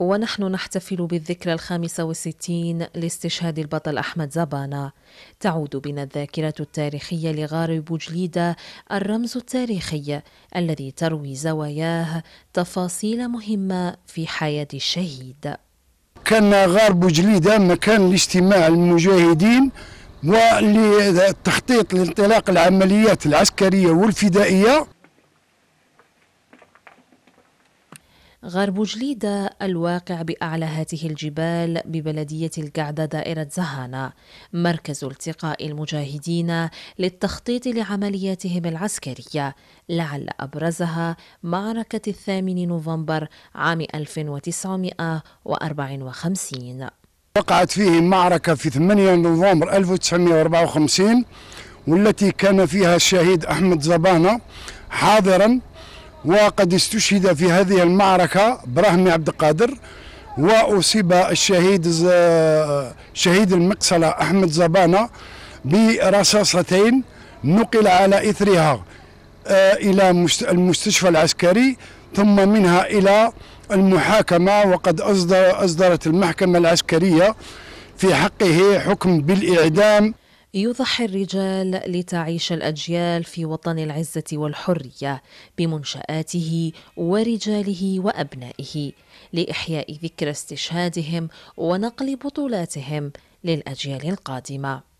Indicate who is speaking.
Speaker 1: ونحن نحتفل بالذكرى الخامسة والستين لاستشهاد البطل أحمد زبانة تعود بنا الذاكرة التاريخية لغار بوجليدة الرمز التاريخي الذي تروي زواياه تفاصيل مهمة في حياة الشهيد
Speaker 2: كان غار بوجليدة مكان لاجتماع المجاهدين ولتخطيط لانطلاق العمليات العسكرية والفدائية
Speaker 1: غرب جليدة الواقع بأعلى هذه الجبال ببلدية القعدة دائرة زهانة مركز التقاء المجاهدين للتخطيط لعملياتهم العسكرية لعل أبرزها معركة الثامن نوفمبر عام 1954
Speaker 2: وقعت فيه معركة في 8 نوفمبر 1954 والتي كان فيها الشهيد أحمد زبانة حاضراً وقد استشهد في هذه المعركة براهمي عبد القادر وأصيب الشهيد شهيد المقصلة أحمد زبانة برصاصتين نقل على إثرها آه، إلى المستشفى العسكري ثم منها إلى المحاكمة وقد أصدرت المحكمة العسكرية في حقه حكم بالإعدام
Speaker 1: يضحي الرجال لتعيش الاجيال في وطن العزه والحريه بمنشاته ورجاله وابنائه لاحياء ذكرى استشهادهم ونقل بطولاتهم للاجيال القادمه